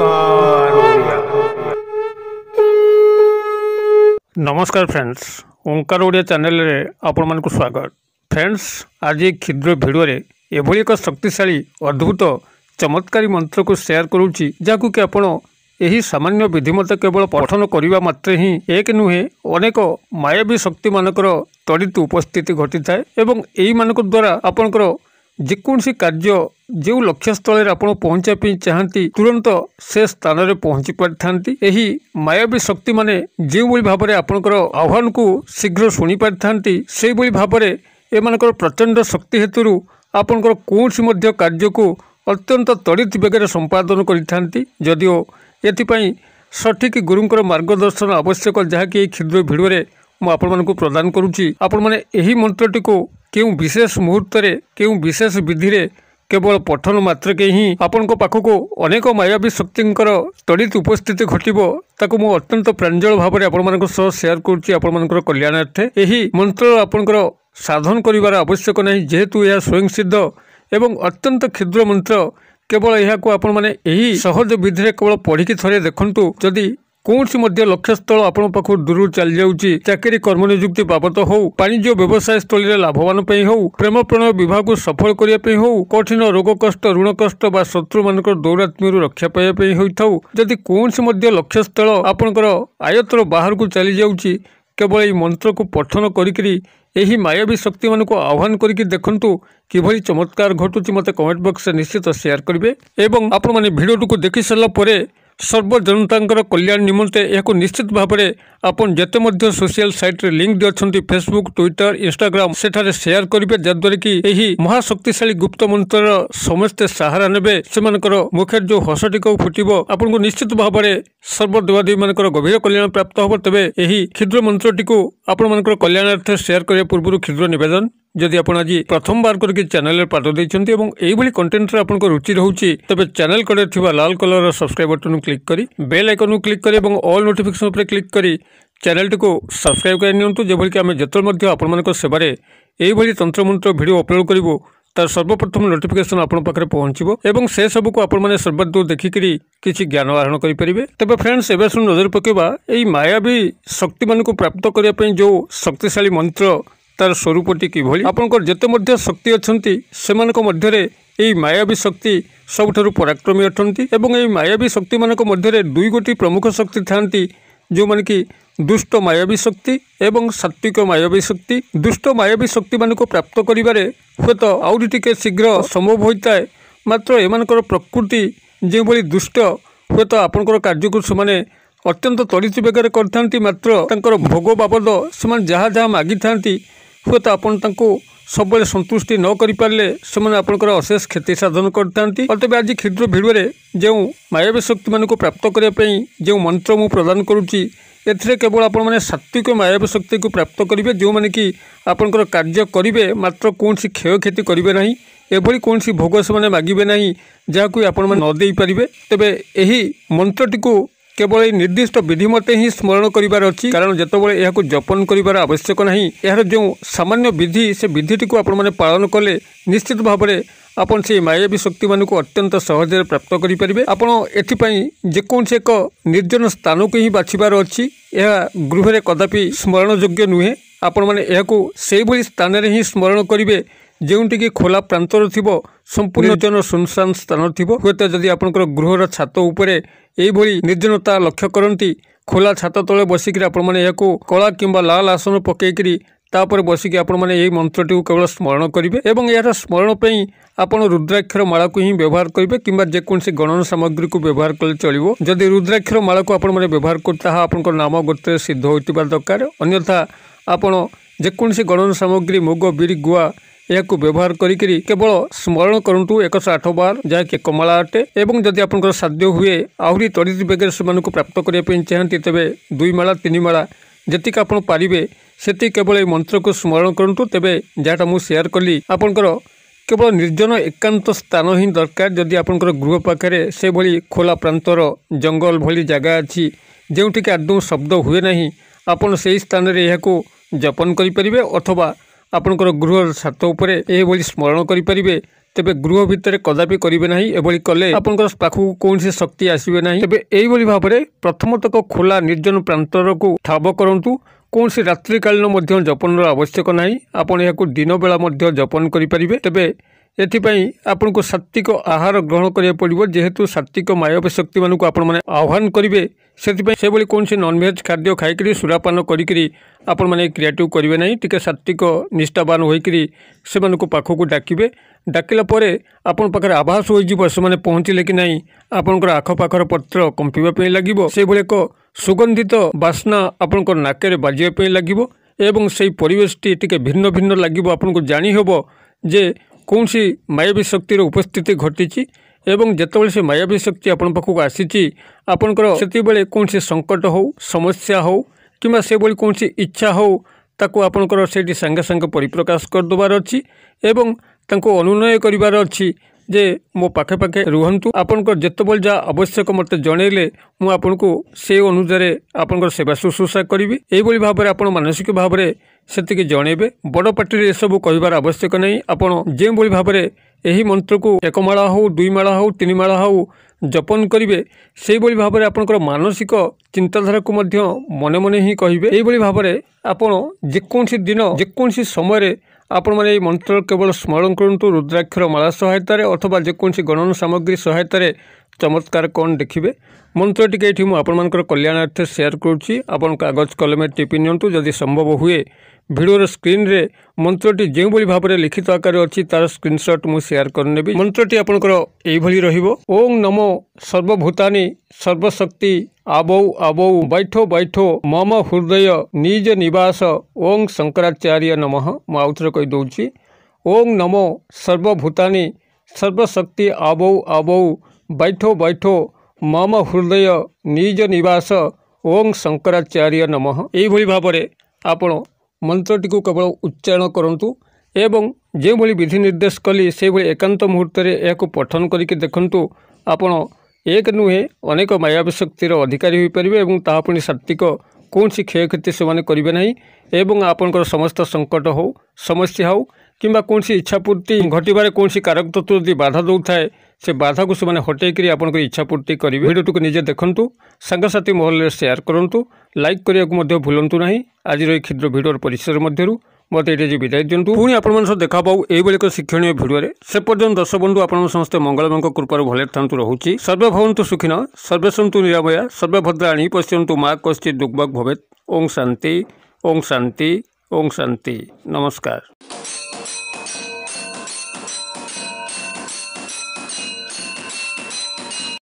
नमस्कार हो गया ନମସ୍କାର ଫ୍ରେଣ୍ଡସ୍ ଓଙ୍କାର ଓଡ଼ିଆ ଚ୍ୟାନେଲରେ ଆପଣମାନଙ୍କୁ ସ୍ୱାଗତ ଫ୍ରେଣ୍ଡସ୍ ଆଜି ଏ କ୍ଷୁଦ୍ର ଭିଡ଼ିଓରେ ଏଭଳି ଏକ ଶକ୍ତିଶାଳୀ ଅଦ୍ଭୁତ ଚମତ୍କାରୀ ମନ୍ତ୍ରକୁ ସେୟାର କରୁଛି ଯାହାକୁ କି ଆପଣ ଏହି ସାମାନ୍ୟ ବିଧିମତ କେବଳ ପଠନ କରିବା ମାତ୍ରେ ହିଁ ଏକ ନୁହେଁ ଅନେକ ମାୟାବୀ ଶକ୍ତିମାନଙ୍କର ତ୍ୱରିତ ଉପସ୍ଥିତି ଘଟିଥାଏ ଏବଂ ଏଇମାନଙ୍କ ଦ୍ୱାରା ଆପଣଙ୍କର ଯେକୌଣସି କାର୍ଯ୍ୟ ଯେଉଁ ଲକ୍ଷ୍ୟସ୍ଥଳରେ ଆପଣ ପହଞ୍ଚିବା ପାଇଁ ଚାହାନ୍ତି ତୁରନ୍ତ ସେ ସ୍ଥାନରେ ପହଞ୍ଚି ପାରିଥାନ୍ତି ଏହି ମାୟାବୀ ଶକ୍ତିମାନେ ଯେଉଁଭଳି ଭାବରେ ଆପଣଙ୍କର ଆହ୍ୱାନକୁ ଶୀଘ୍ର ଶୁଣିପାରିଥାନ୍ତି ସେହିଭଳି ଭାବରେ ଏମାନଙ୍କର ପ୍ରଚଣ୍ଡ ଶକ୍ତି ହେତୁରୁ ଆପଣଙ୍କର କୌଣସି ମଧ୍ୟ କାର୍ଯ୍ୟକୁ ଅତ୍ୟନ୍ତ ତଡ଼ିତ ବେଗରେ ସମ୍ପାଦନ କରିଥାନ୍ତି ଯଦିଓ ଏଥିପାଇଁ ସଠିକ୍ ଗୁରୁଙ୍କର ମାର୍ଗଦର୍ଶନ ଆବଶ୍ୟକ ଯାହାକି ଏହି କ୍ଷୁଦ୍ର ଭିଡ଼ରେ ମୁଁ ଆପଣମାନଙ୍କୁ ପ୍ରଦାନ କରୁଛି ଆପଣମାନେ ଏହି ମନ୍ତ୍ରଟିକୁ କେଉଁ ବିଶେଷ ମୁହୂର୍ତ୍ତରେ କେଉଁ ବିଶେଷ ବିଧିରେ କେବଳ ପଠନ ମାତ୍ରକେ ହିଁ ଆପଣଙ୍କ ପାଖକୁ ଅନେକ ମାୟାବୀ ଶକ୍ତିଙ୍କର ତଡ଼ିତ ଉପସ୍ଥିତି ଘଟିବ ତାକୁ ମୁଁ ଅତ୍ୟନ୍ତ ପ୍ରାଞ୍ଜଳ ଭାବରେ ଆପଣମାନଙ୍କ ସହ ସେୟାର କରୁଛି ଆପଣମାନଙ୍କର କଲ୍ୟାଣାର୍ଥେ ଏହି ମନ୍ତ୍ର ଆପଣଙ୍କର ସାଧନ କରିବାର ଆବଶ୍ୟକ ନାହିଁ ଯେହେତୁ ଏହା ସ୍ୱୟଂ ସିଦ୍ଧ ଏବଂ ଅତ୍ୟନ୍ତ କ୍ଷୁଦ୍ର ମନ୍ତ୍ର କେବଳ ଏହାକୁ ଆପଣମାନେ ଏହି ସହଜ ବିଧିରେ କେବଳ ପଢ଼ିକି ଥରେ ଦେଖନ୍ତୁ ଯଦି କୌଣସି ମଧ୍ୟ ଲକ୍ଷ୍ୟସ୍ଥଳ ଆପଣଙ୍କ ପାଖରୁ ଦୂରରୁ ଚାଲିଯାଉଛି ଚାକିରି କର୍ମ ନିଯୁକ୍ତି ବାବଦ ହେଉ ବାଣିଜ୍ୟ ବ୍ୟବସାୟ ସ୍ଥଳୀରେ ଲାଭବାନ ପାଇଁ ହେଉ ପ୍ରେମ ପ୍ରଣୟ ବିବାହକୁ ସଫଳ କରିବା ପାଇଁ ହେଉ କଠିନ ରୋଗ କଷ୍ଟ ଋଣ କଷ୍ଟ ବା ଶତ୍ରୁମାନଙ୍କର ଦୌରାତ୍ମ୍ୟରୁ ରକ୍ଷା ପାଇବା ପାଇଁ ହୋଇଥାଉ ଯଦି କୌଣସି ମଧ୍ୟ ଲକ୍ଷ୍ୟସ୍ଥଳ ଆପଣଙ୍କର ଆୟତ୍ତର ବାହାରକୁ ଚାଲିଯାଉଛି କେବଳ ଏହି ମନ୍ତ୍ରକୁ ପଠନ କରିକିରି ଏହି ମାୟାବୀ ଶକ୍ତିମାନଙ୍କୁ ଆହ୍ୱାନ କରିକି ଦେଖନ୍ତୁ কিভাবে চমৎকার ঘটুছি মতো কমেন্ট বক্সে নিশ্চিত সেয়ার করবে এবং আপনার ভিডিওটি দেখি সারা পরে সর্বজনতাঙ্কর কল্যাণ নিমন্তে এখন নিশ্চিত ভাবে আপন যেতে মধ্য সোশিয়াল সাইট্রে লিঙ্ক দিয়েছেন ফেসবুক টুইটর ইনস্টাগ্রাম সেখানে সেয়ার করবে যাদ্বারা কি এই মহাশক্তিশালী গুপ্ত মন্ত্রর সমস্তে সাহারা নেবে সেমানকর মুখের যে হসটিক ফুটিব আপনার নিশ্চিত ভাবে সর্বদেবাদেবী মানকর গভীর কল্যাণ প্রাপ্ত হব তবে এই ক্ষুদ্র মন্ত্রটি আপনার কল্যাণার্থে সেয়ার করা পূর্ব ক্ষুদ্র নিবেদন जदि आज प्रथम बार कर चेल पाद देते और कंटेन्ट रुचि रोचे तेज चेल कड़े लाल कलर सब्सक्राइब बटन क्लिक कर बेल आइकन क्लिक कर अल्ल क्लिक कर चेल्ट को सब्सक्राइब करें करतेवेम आपवर यह तंत्रमंत्र भिड अपलोड करूँ तार सर्वप्रथम नोटिफिकेशन आप पहुंचो और से सब को आपदू देखिकी किसी ज्ञान आहरण करेंगे तेज फ्रेंड्स एवं नजर पकवा यायावी शक्ति मान प्राप्त करने जो शक्तिशाली मंत्र ତାର ସ୍ୱରୂପଟି କିଭଳି ଆପଣଙ୍କର ଯେତେ ମଧ୍ୟ ଶକ୍ତି ଅଛନ୍ତି ସେମାନଙ୍କ ମଧ୍ୟରେ ଏହି ମାୟାବୀ ଶକ୍ତି ସବୁଠାରୁ ପରାକ୍ରମୀ ଅଟନ୍ତି ଏବଂ ଏହି ମାୟାବୀ ଶକ୍ତିମାନଙ୍କ ମଧ୍ୟରେ ଦୁଇ ଗୋଟି ପ୍ରମୁଖ ଶକ୍ତି ଥାଆନ୍ତି ଯେଉଁମାନେ କି ଦୁଷ୍ଟ ମାୟାବୀ ଶକ୍ତି ଏବଂ ସାତ୍ତ୍ୱିକ ମାୟାବୀ ଶକ୍ତି ଦୁଷ୍ଟ ମାୟାବୀ ଶକ୍ତିମାନଙ୍କୁ ପ୍ରାପ୍ତ କରିବାରେ ହୁଏତ ଆହୁରି ଟିକେ ଶୀଘ୍ର ସମ୍ଭବ ହୋଇଥାଏ ମାତ୍ର ଏମାନଙ୍କର ପ୍ରକୃତି ଯେଉଁଭଳି ଦୁଷ୍ଟ ହୁଏତ ଆପଣଙ୍କର କାର୍ଯ୍ୟକୁ ସେମାନେ ଅତ୍ୟନ୍ତ ତଡ଼ିତ ବେଗରେ କରିଥାନ୍ତି ମାତ୍ର ତାଙ୍କର ଭୋଗ ବାବଦ ସେମାନେ ଯାହା ଯାହା ମାଗିଥାନ୍ତି ହୁଏତ ଆପଣ ତାଙ୍କୁ ସବୁବେଳେ ସନ୍ତୁଷ୍ଟି ନ କରିପାରିଲେ ସେମାନେ ଆପଣଙ୍କର ଅଶେଷ କ୍ଷତି ସାଧନ କରିଥାନ୍ତି ତେବେ ଆଜି କ୍ଷୁଦ୍ର ଭିଡ଼ିଓରେ ଯେଉଁ ମାୟାବୀ ଶକ୍ତିମାନଙ୍କୁ ପ୍ରାପ୍ତ କରିବା ପାଇଁ ଯେଉଁ ମନ୍ତ୍ର ମୁଁ ପ୍ରଦାନ କରୁଛି ଏଥିରେ କେବଳ ଆପଣମାନେ ସାତ୍ତ୍ୱିକ ମାୟାବୀ ଶକ୍ତିକୁ ପ୍ରାପ୍ତ କରିବେ ଯେଉଁମାନେ କି ଆପଣଙ୍କର କାର୍ଯ୍ୟ କରିବେ ମାତ୍ର କୌଣସି କ୍ଷୟକ୍ଷତି କରିବେ ନାହିଁ ଏଭଳି କୌଣସି ଭୋଗ ସେମାନେ ମାଗିବେ ନାହିଁ ଯାହାକୁ ଆପଣମାନେ ନ ଦେଇପାରିବେ ତେବେ ଏହି ମନ୍ତ୍ରଟିକୁ কেৱল এই নিৰ্দিষ্ট বিধিমতে হি স্মৰণ কৰাৰ অতি কাৰণ যেতিয়া ইয়াক জপন কৰাৰ আৱশ্যক নাই ইয়াৰ যি সামান্য বিধি সেই বিধিটি আপোনাৰ পালন কলে নিশ্চিত ভাৱে আপুনি সেই মায়াৱী শক্তি মানুহ অত্যন্ত সহজে প্ৰাপ্ত কৰি পাৰিব আপোনাৰ এতিপাই যিকোনো এক নিৰ্জন স্থানক হি বাচিবাৰ অতি গৃহৰে কদাপি স্মৰণযোগ্য নুহে আপোনাৰ ইয়াক সেইভাগ স্থানৰে হি স্মৰণ কৰিব ଯେଉଁଠିକି ଖୋଲା ପ୍ରାନ୍ତର ଥିବ ସମ୍ପୂର୍ଣ୍ଣ ନିର୍ଜନ ଶୂନଶାନ ସ୍ଥାନ ଥିବ ହୁଏତ ଯଦି ଆପଣଙ୍କର ଗୃହର ଛାତ ଉପରେ ଏହିଭଳି ନିର୍ଜନତା ଲକ୍ଷ୍ୟ କରନ୍ତି ଖୋଲା ଛାତ ତଳେ ବସିକରି ଆପଣମାନେ ଏହାକୁ କଳା କିମ୍ବା ଲାଲ ଆସନ ପକାଇକରି ତାପରେ ବସିକି ଆପଣମାନେ ଏହି ମନ୍ତ୍ରଟିକୁ କେବଳ ସ୍ମରଣ କରିବେ ଏବଂ ଏହାର ସ୍ମରଣ ପାଇଁ ଆପଣ ରୁଦ୍ରାକ୍ଷର ମାଳକୁ ହିଁ ବ୍ୟବହାର କରିବେ କିମ୍ବା ଯେକୌଣସି ଗଣନ ସାମଗ୍ରୀକୁ ବ୍ୟବହାର କଲେ ଚଳିବ ଯଦି ରୁଦ୍ରାକ୍ଷର ମାଳକୁ ଆପଣମାନେ ବ୍ୟବହାର କରୁ ତାହା ଆପଣଙ୍କ ନାମ ଗୋତ୍ରରେ ସିଦ୍ଧ ହୋଇଥିବା ଦରକାର ଅନ୍ୟଥା ଆପଣ ଯେକୌଣସି ଗଣନ ସାମଗ୍ରୀ ମୁଗ ବିରି ଗୁଆ ଏହାକୁ ବ୍ୟବହାର କରିକରି କେବଳ ସ୍ମରଣ କରନ୍ତୁ ଏକଶହ ଆଠ ବାର ଯାହାକି ଏକ ମାଳା ଅଟେ ଏବଂ ଯଦି ଆପଣଙ୍କର ସାଧ୍ୟ ହୁଏ ଆହୁରି ତ୍ୱରିତ ବେଗରେ ସେମାନଙ୍କୁ ପ୍ରାପ୍ତ କରିବା ପାଇଁ ଚାହାନ୍ତି ତେବେ ଦୁଇ ମାଳା ତିନି ମାଳା ଯେତିକି ଆପଣ ପାରିବେ ସେତିକି କେବଳ ଏହି ମନ୍ତ୍ରକୁ ସ୍ମରଣ କରନ୍ତୁ ତେବେ ଯାହାଟା ମୁଁ ସେୟାର କଲି ଆପଣଙ୍କର କେବଳ ନିର୍ଜନ ଏକାନ୍ତ ସ୍ଥାନ ହିଁ ଦରକାର ଯଦି ଆପଣଙ୍କର ଗୃହ ପାଖରେ ସେଭଳି ଖୋଲା ପ୍ରାନ୍ତର ଜଙ୍ଗଲ ଭଳି ଜାଗା ଅଛି ଯେଉଁଠିକି ଆଦୌ ଶବ୍ଦ ହୁଏ ନାହିଁ ଆପଣ ସେହି ସ୍ଥାନରେ ଏହାକୁ ଯାପନ କରିପାରିବେ ଅଥବା ଆପଣଙ୍କର ଗୃହର ଛାତ ଉପରେ ଏହିଭଳି ସ୍ମରଣ କରିପାରିବେ ତେବେ ଗୃହ ଭିତରେ କଦାପି କରିବେ ନାହିଁ ଏଭଳି କଲେ ଆପଣଙ୍କର ପାଖକୁ କୌଣସି ଶକ୍ତି ଆସିବେ ନାହିଁ ତେବେ ଏହିଭଳି ଭାବରେ ପ୍ରଥମତଃ ଖୋଲା ନିର୍ଜନ ପ୍ରାନ୍ତରକୁ ଠାବ କରନ୍ତୁ କୌଣସି ରାତ୍ରିକାଳୀନ ମଧ୍ୟ ଜପନର ଆବଶ୍ୟକ ନାହିଁ ଆପଣ ଏହାକୁ ଦିନବେଳା ମଧ୍ୟ ଜପନ କରିପାରିବେ ତେବେ ଏଥିପାଇଁ ଆପଣଙ୍କୁ ସାତ୍ତ୍ୱିକ ଆହାର ଗ୍ରହଣ କରିବାକୁ ପଡ଼ିବ ଯେହେତୁ ସାତ୍ତ୍ୱିକ ମାୟବ ଶକ୍ତିମାନଙ୍କୁ ଆପଣମାନେ ଆହ୍ୱାନ କରିବେ ସେଥିପାଇଁ ସେଭଳି କୌଣସି ନନ୍ଭେଜ୍ ଖାଦ୍ୟ ଖାଇକରି ସୁରାପାନ କରିକିରି ଆପଣମାନେ କ୍ରିଏଟିଭ୍ କରିବେ ନାହିଁ ଟିକେ ସାତ୍ତ୍ୱିକ ନିଷ୍ଠାବାନ ହୋଇକରି ସେମାନଙ୍କୁ ପାଖକୁ ଡାକିବେ ଡାକିଲା ପରେ ଆପଣଙ୍କ ପାଖରେ ଆଭାସ ହୋଇଯିବ ସେମାନେ ପହଞ୍ଚିଲେ କି ନାହିଁ ଆପଣଙ୍କର ଆଖପାଖର ପତ୍ର କମ୍ପିବା ପାଇଁ ଲାଗିବ ସେଭଳି ଏକ ସୁଗନ୍ଧିତ ବାସ୍ନା ଆପଣଙ୍କ ନାକରେ ବାଜିବା ପାଇଁ ଲାଗିବ ଏବଂ ସେହି ପରିବେଶଟି ଟିକେ ଭିନ୍ନ ଭିନ୍ନ ଲାଗିବ ଆପଣଙ୍କୁ ଜାଣି ହେବ ଯେ କୌଣସି ମାୟାବୀ ଶକ୍ତିର ଉପସ୍ଥିତି ଘଟିଛି ଏବଂ ଯେତେବେଳେ ସେ ମାୟାବୀ ଶକ୍ତି ଆପଣଙ୍କ ପାଖକୁ ଆସିଛି ଆପଣଙ୍କର ସେତେବେଳେ କୌଣସି ସଙ୍କଟ ହେଉ ସମସ୍ୟା ହେଉ କିମ୍ବା ସେଭଳି କୌଣସି ଇଚ୍ଛା ହେଉ ତାକୁ ଆପଣଙ୍କର ସେଇଠି ସାଙ୍ଗେ ସାଙ୍ଗେ ପରିପ୍ରକାଶ କରିଦେବାର ଅଛି ଏବଂ ତାଙ୍କୁ ଅନୁନୟ କରିବାର ଅଛି ଯେ ମୋ ପାଖେ ପାଖେ ରୁହନ୍ତୁ ଆପଣଙ୍କର ଯେତେବେଳେ ଯାହା ଆବଶ୍ୟକ ମୋତେ ଜଣାଇଲେ ମୁଁ ଆପଣଙ୍କୁ ସେ ଅନୁସାରେ ଆପଣଙ୍କର ସେବା ଶୁଶ୍ରୂଷା କରିବି ଏହିଭଳି ଭାବରେ ଆପଣ ମାନସିକ ଭାବରେ ସେତିକି ଜଣାଇବେ ବଡ଼ ପାଟିରେ ଏସବୁ କହିବାର ଆବଶ୍ୟକ ନାହିଁ ଆପଣ ଯେଉଁଭଳି ଭାବରେ ଏହି ମନ୍ତ୍ରକୁ ଏକ ମାଳ ହେଉ ଦୁଇ ମାଳ ହେଉ ତିନି ମାଳ ହେଉ ଜପନ କରିବେ ସେହିଭଳି ଭାବରେ ଆପଣଙ୍କର ମାନସିକ ଚିନ୍ତାଧାରାକୁ ମଧ୍ୟ ମନେ ମନେ ହିଁ କହିବେ ଏହିଭଳି ଭାବରେ ଆପଣ ଯେକୌଣସି ଦିନ ଯେକୌଣସି ସମୟରେ ଆପଣମାନେ ଏହି ମନ୍ତ୍ର କେବଳ ସ୍ମରଣ କରନ୍ତୁ ରୁଦ୍ରାକ୍ଷର ମାଳା ସହାୟତାରେ ଅଥବା ଯେକୌଣସି ଗଣନ ସାମଗ୍ରୀ ସହାୟତାରେ ଚମତ୍କାର କ'ଣ ଦେଖିବେ ମନ୍ତ୍ରଟିକୁ ଏଇଠି ମୁଁ ଆପଣମାନଙ୍କର କଲ୍ୟାଣାର୍ଥେ ସେୟାର କରୁଛି ଆପଣ କାଗଜ କଲମରେ ଟିପି ନିଅନ୍ତୁ ଯଦି ସମ୍ଭବ ହୁଏ ଭିଡ଼ିଓର ସ୍କ୍ରିନ୍ରେ ମନ୍ତ୍ରଟି ଯେଉଁଭଳି ଭାବରେ ଲିଖିତ ଆକାରରେ ଅଛି ତା'ର ସ୍କ୍ରିନ୍ସଟ୍ ମୁଁ ସେୟାର କରିନେବି ମନ୍ତ୍ରଟି ଆପଣଙ୍କର ଏଇଭଳି ରହିବ ଓଂ ନମୋ ସର୍ବଭୂତାନି ସର୍ବଶକ୍ତି ଆବୋଉ ଆବୋଉ ବୈଠୋ ବୈଠୋ ମମ ହୃଦୟ ନିଜ ନିବାସ ଓଂ ଶଙ୍କରାଚାର୍ଯ୍ୟ ନମଃ ମୁଁ ଆଉଥରେ କହିଦେଉଛି ଓଂ ନମୋ ସର୍ବଭୂତାନି ସର୍ବଶକ୍ତି ଆବୋଉ ଆବୋଉ ବୈଠୋ ବୈଠୋ ମମ ହୃଦୟ ନିଜ ନିବାସ ଓଂ ଶଙ୍କରାଚାର୍ଯ୍ୟ ନମଃ ଏହିଭଳି ଭାବରେ ଆପଣ ମନ୍ତ୍ରଟିକୁ କେବଳ ଉଚ୍ଚାରଣ କରନ୍ତୁ ଏବଂ ଯେଉଁଭଳି ବିଧି ନିର୍ଦ୍ଦେଶ କଲି ସେହିଭଳି ଏକାନ୍ତ ମୁହୂର୍ତ୍ତରେ ଏହାକୁ ପଠନ କରିକି ଦେଖନ୍ତୁ ଆପଣ ଏକ ନୁହେଁ ଅନେକ ମାୟାବଶକ୍ତିର ଅଧିକାରୀ ହୋଇପାରିବେ ଏବଂ ତାହା ପୁଣି ସାତ୍ତ୍ୱିକ କୌଣସି କ୍ଷୟକ୍ଷତି ସେମାନେ କରିବେ ନାହିଁ ଏବଂ ଆପଣଙ୍କର ସମସ୍ତ ସଙ୍କଟ ହେଉ ସମସ୍ୟା ହେଉ କିମ୍ବା କୌଣସି ଇଚ୍ଛାପୂର୍ତ୍ତି ଘଟିବାରେ କୌଣସି କାରକ ତତ୍ତ୍ୱ ଯଦି ବାଧା ଦେଉଥାଏ ସେ ବାଧାକୁ ସେମାନେ ହଟେଇକରି ଆପଣଙ୍କ ଇଚ୍ଛାପୂର୍ତ୍ତି କରିବେ ଭିଡ଼ିଓଟିକୁ ନିଜେ ଦେଖନ୍ତୁ ସାଙ୍ଗସାଥି ମହଲରେ ସେୟାର କରନ୍ତୁ ଲାଇକ୍ କରିବାକୁ ମଧ୍ୟ ଭୁଲନ୍ତୁ ନାହିଁ ଆଜିର ଏହି କ୍ଷୁଦ୍ର ଭିଡ଼ିଓର ପରିସର ମଧ୍ୟରୁ ମୋତେ ଏଇଠି ଆଜି ବିଦାୟ ଦିଅନ୍ତୁ ପୁଣି ଆପଣମାନଙ୍କ ସହ ଦେଖା ପାଉ ଏଇଭଳି ଏକ ଶିକ୍ଷଣୀୟ ଭିଡ଼ିଓରେ ସେ ପର୍ଯ୍ୟନ୍ତ ଦର୍ଶକ ବନ୍ଧୁ ଆପଣମାନେ ସମସ୍ତେ ମଙ୍ଗଳମାଙ୍କ କୃପାରୁ ଭଲରେ ଥାନ୍ତୁ ରହୁଛି ସର୍ବେ ଭବନ୍ତୁ ସୁଖିନ ସର୍ବେ ସନ୍ତୁ ନିରାମୟା ସର୍ବେ ଭଦ୍ରାଣୀ ପଶ୍ୟନ୍ତୁ ମା କଶ୍ଚି ଦୁଗ୍ବାଗ ଭବେତ୍ ଓଂ ଶାନ୍ତି ଓଂ ଶାନ୍ତି ଓଂ ଶାନ୍ତି ନମସ୍କାର